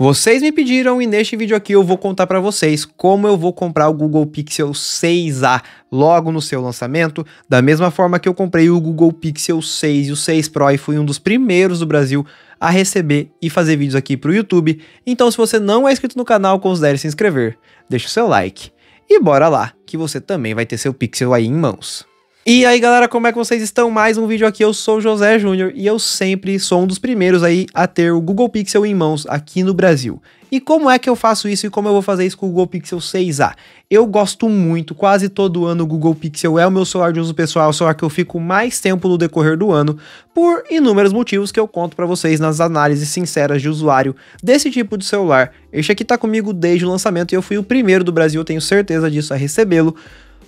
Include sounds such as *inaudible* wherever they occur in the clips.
Vocês me pediram e neste vídeo aqui eu vou contar para vocês como eu vou comprar o Google Pixel 6a logo no seu lançamento, da mesma forma que eu comprei o Google Pixel 6 e o 6 Pro e fui um dos primeiros do Brasil a receber e fazer vídeos aqui para o YouTube. Então se você não é inscrito no canal, considere se inscrever, deixa o seu like e bora lá que você também vai ter seu Pixel aí em mãos. E aí galera, como é que vocês estão? Mais um vídeo aqui, eu sou o José Júnior e eu sempre sou um dos primeiros aí a ter o Google Pixel em mãos aqui no Brasil. E como é que eu faço isso e como eu vou fazer isso com o Google Pixel 6a? Eu gosto muito, quase todo ano o Google Pixel é o meu celular de uso pessoal, é o celular que eu fico mais tempo no decorrer do ano, por inúmeros motivos que eu conto para vocês nas análises sinceras de usuário desse tipo de celular. Este aqui tá comigo desde o lançamento e eu fui o primeiro do Brasil, tenho certeza disso, a recebê-lo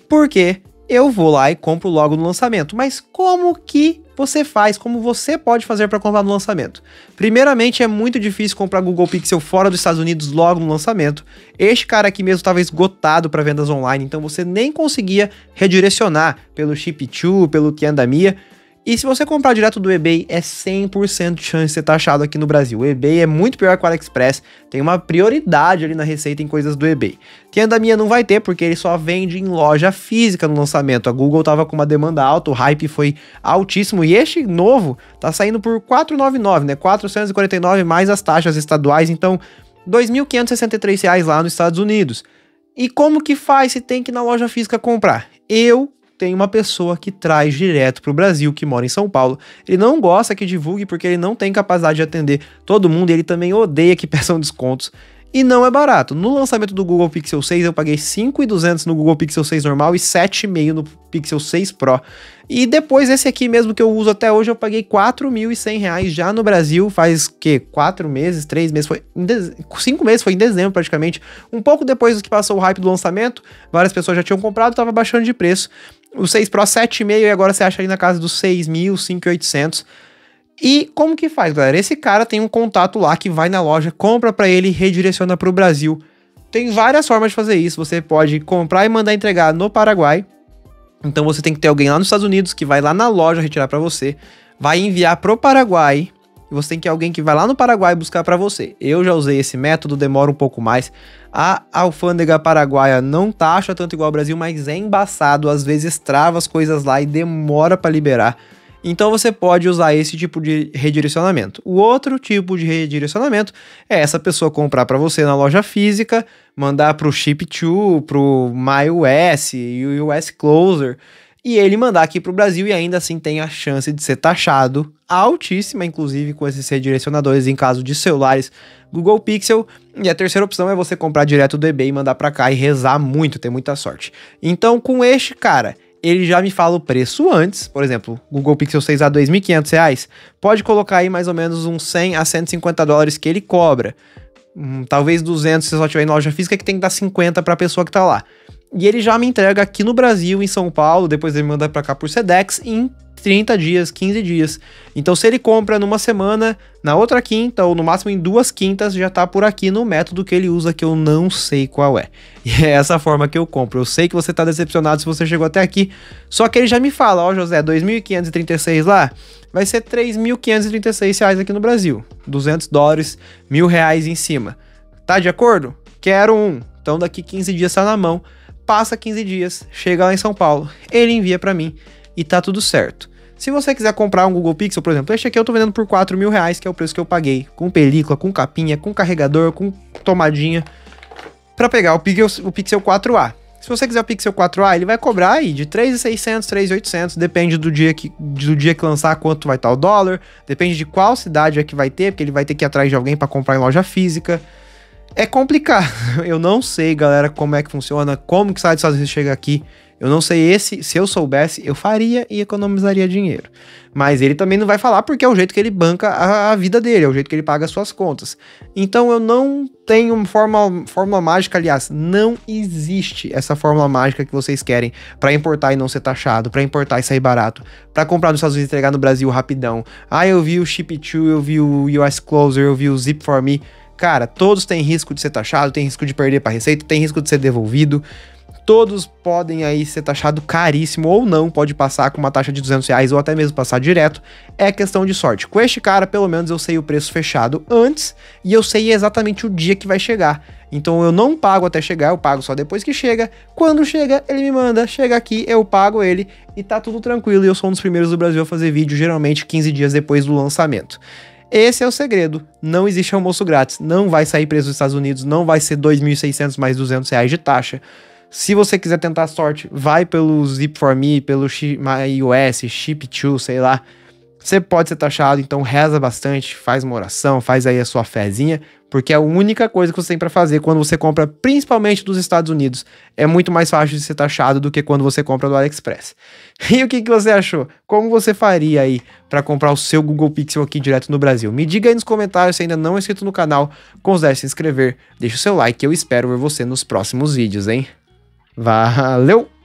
porque eu vou lá e compro logo no lançamento. Mas como que você faz, como você pode fazer para comprar no lançamento? Primeiramente, é muito difícil comprar Google Pixel fora dos Estados Unidos logo no lançamento. Este cara aqui mesmo estava esgotado para vendas online, então você nem conseguia redirecionar pelo Chip 2, pelo Tiandamia. E se você comprar direto do eBay, é 100% de chance de ser taxado aqui no Brasil. O eBay é muito pior que o AliExpress, tem uma prioridade ali na receita em coisas do eBay. Tenda minha não vai ter, porque ele só vende em loja física no lançamento. A Google tava com uma demanda alta, o hype foi altíssimo, e este novo tá saindo por 499, né? 449 mais as taxas estaduais, então R$ reais lá nos Estados Unidos. E como que faz se tem que ir na loja física comprar? Eu tem uma pessoa que traz direto para o Brasil, que mora em São Paulo. Ele não gosta que divulgue porque ele não tem capacidade de atender todo mundo e ele também odeia que *laughs* peçam descontos. E não é barato. No lançamento do Google Pixel 6, eu paguei 5,200 no Google Pixel 6 normal e 7,5 no Pixel 6 Pro. E depois esse aqui mesmo que eu uso até hoje, eu paguei 4.100 reais já no Brasil, faz que quatro meses, três meses, foi cinco meses, foi em dezembro praticamente. Um pouco depois do que passou o hype do lançamento, várias pessoas já tinham comprado, estava baixando de preço. O 6 Pro 7,5 e agora você acha ali na casa dos 6 mil, E como que faz, galera? Esse cara tem um contato lá que vai na loja, compra para ele e redireciona para o Brasil. Tem várias formas de fazer isso. Você pode comprar e mandar entregar no Paraguai. Então você tem que ter alguém lá nos Estados Unidos que vai lá na loja retirar para você, vai enviar pro Paraguai e você tem que alguém que vai lá no Paraguai buscar para você. Eu já usei esse método, demora um pouco mais. A alfândega paraguaia não taxa tá tanto igual ao Brasil, mas é embaçado, às vezes trava as coisas lá e demora para liberar. Então você pode usar esse tipo de redirecionamento. O outro tipo de redirecionamento é essa pessoa comprar para você na loja física, mandar para o Ship2, para o MyUS e o US Closer e ele mandar aqui para o Brasil e ainda assim tem a chance de ser taxado altíssima, inclusive com esses redirecionadores em caso de celulares Google Pixel. E a terceira opção é você comprar direto do eBay e mandar para cá e rezar muito, ter muita sorte. Então, com este cara, ele já me fala o preço antes, por exemplo, Google Pixel 6 a 2.500 reais, pode colocar aí mais ou menos uns 100 a 150 dólares que ele cobra. Hum, talvez 200 se só tiver em loja física que tem que dar 50 para a pessoa que está lá. E ele já me entrega aqui no Brasil, em São Paulo, depois ele manda para cá por Sedex em 30 dias, 15 dias. Então, se ele compra numa semana, na outra quinta, ou no máximo em duas quintas, já tá por aqui no método que ele usa, que eu não sei qual é. *laughs* E é essa forma que eu compro. Eu sei que você tá decepcionado se você chegou até aqui, só que ele já me fala, ó, oh, José, 2.536 lá, vai ser 3.536 reais aqui no Brasil. 200 dólares, mil reais em cima. Tá de acordo? Quero um. Então, daqui 15 dias tá na mão passa 15 dias, chega lá em São Paulo, ele envia para mim e tá tudo certo. Se você quiser comprar um Google Pixel, por exemplo, este aqui eu tô vendendo por 4 mil reais, que é o preço que eu paguei, com película, com capinha, com carregador, com tomadinha, para pegar o Pixel, o Pixel 4a. Se você quiser o Pixel 4a, ele vai cobrar aí de 3,600, 3,800, depende do dia que do dia que lançar quanto vai estar o dólar, depende de qual cidade é que vai ter, porque ele vai ter que ir atrás de alguém para comprar em loja física. É complicado. *laughs* Eu não sei, galera, como é que funciona, como que sai dos Estados Unidos e chega aqui. Eu não sei esse, se eu soubesse, eu faria e economizaria dinheiro. Mas ele também não vai falar porque é o jeito que ele banca a, a vida dele, é o jeito que ele paga as suas contas. Então eu não tenho fórmula, fórmula mágica, aliás, não existe essa fórmula mágica que vocês querem para importar e não ser taxado, para importar e sair barato, para comprar nos Estados Unidos e entregar no Brasil rapidão. Ah, eu vi o Ship2, eu vi o US Closer, eu vi o Zip4Me. Cara, todos têm risco de ser taxado, tem risco de perder para receita, tem risco de ser devolvido. Todos podem aí ser taxado caríssimo ou não, pode passar com uma taxa de 200 reais ou até mesmo passar direto. É questão de sorte. Com este cara, pelo menos eu sei o preço fechado antes e eu sei exatamente o dia que vai chegar. Então eu não pago até chegar, eu pago só depois que chega. Quando chega, ele me manda, chega aqui, eu pago ele e tá tudo tranquilo. E eu sou um dos primeiros do Brasil a fazer vídeo, geralmente 15 dias depois do lançamento. Esse é o segredo. Não existe almoço grátis. Não vai sair preso dos Estados Unidos, não vai ser 2.600 mais 200 reais de taxa. Se você quiser tentar a sorte, vai pelo Zip4Me, pelo Sh US, Ship2, sei lá. Você pode ser taxado, então reza bastante, faz uma oração, faz aí a sua fezinha, porque é a única coisa que você tem para fazer quando você compra, principalmente dos Estados Unidos. É muito mais fácil de ser taxado do que quando você compra do AliExpress. *laughs* E o que, que você achou? Como você faria aí para comprar o seu Google Pixel aqui direto no Brasil? Me diga aí nos comentários se ainda não é inscrito no canal, considere se inscrever, deixa o seu like, eu espero ver você nos próximos vídeos, hein? Valeu!